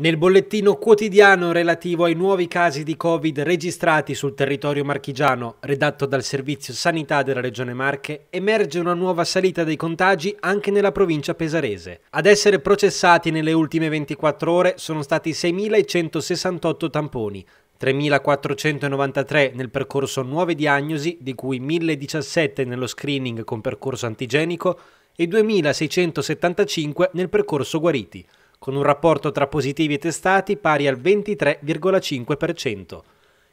Nel bollettino quotidiano relativo ai nuovi casi di Covid registrati sul territorio marchigiano, redatto dal Servizio Sanità della Regione Marche, emerge una nuova salita dei contagi anche nella provincia pesarese. Ad essere processati nelle ultime 24 ore sono stati 6.168 tamponi, 3.493 nel percorso nuove diagnosi, di cui 1.017 nello screening con percorso antigenico e 2.675 nel percorso guariti con un rapporto tra positivi e testati pari al 23,5%.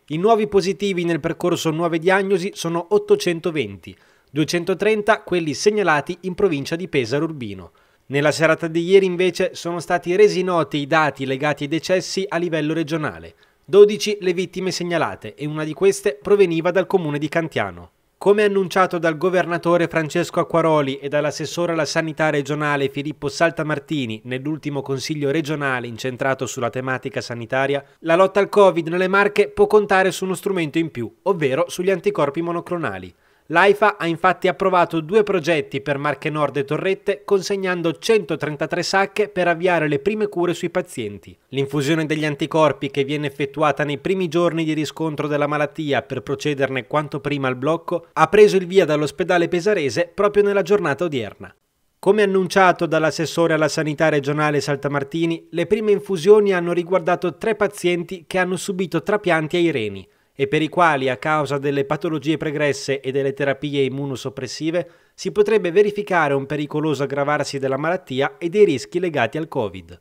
I nuovi positivi nel percorso nuove diagnosi sono 820, 230 quelli segnalati in provincia di Pesaro Urbino. Nella serata di ieri invece sono stati resi noti i dati legati ai decessi a livello regionale. 12 le vittime segnalate e una di queste proveniva dal comune di Cantiano. Come annunciato dal governatore Francesco Acquaroli e dall'assessore alla sanità regionale Filippo Saltamartini nell'ultimo consiglio regionale incentrato sulla tematica sanitaria, la lotta al Covid nelle Marche può contare su uno strumento in più, ovvero sugli anticorpi monoclonali. L'AIFA ha infatti approvato due progetti per Marche Nord e Torrette, consegnando 133 sacche per avviare le prime cure sui pazienti. L'infusione degli anticorpi che viene effettuata nei primi giorni di riscontro della malattia per procederne quanto prima al blocco ha preso il via dall'ospedale pesarese proprio nella giornata odierna. Come annunciato dall'assessore alla sanità regionale Saltamartini, le prime infusioni hanno riguardato tre pazienti che hanno subito trapianti ai reni e per i quali a causa delle patologie pregresse e delle terapie immunosoppressive si potrebbe verificare un pericoloso aggravarsi della malattia e dei rischi legati al Covid.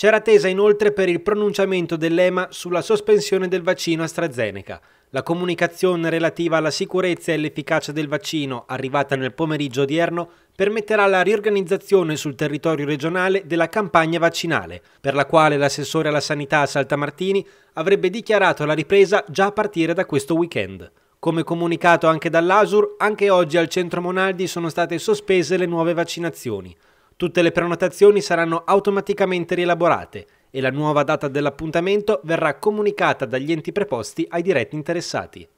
C'era attesa inoltre per il pronunciamento dell'EMA sulla sospensione del vaccino AstraZeneca. La comunicazione relativa alla sicurezza e all'efficacia del vaccino, arrivata nel pomeriggio odierno, permetterà la riorganizzazione sul territorio regionale della campagna vaccinale, per la quale l'assessore alla sanità Saltamartini avrebbe dichiarato la ripresa già a partire da questo weekend. Come comunicato anche dall'ASUR, anche oggi al centro Monaldi sono state sospese le nuove vaccinazioni. Tutte le prenotazioni saranno automaticamente rielaborate e la nuova data dell'appuntamento verrà comunicata dagli enti preposti ai diretti interessati.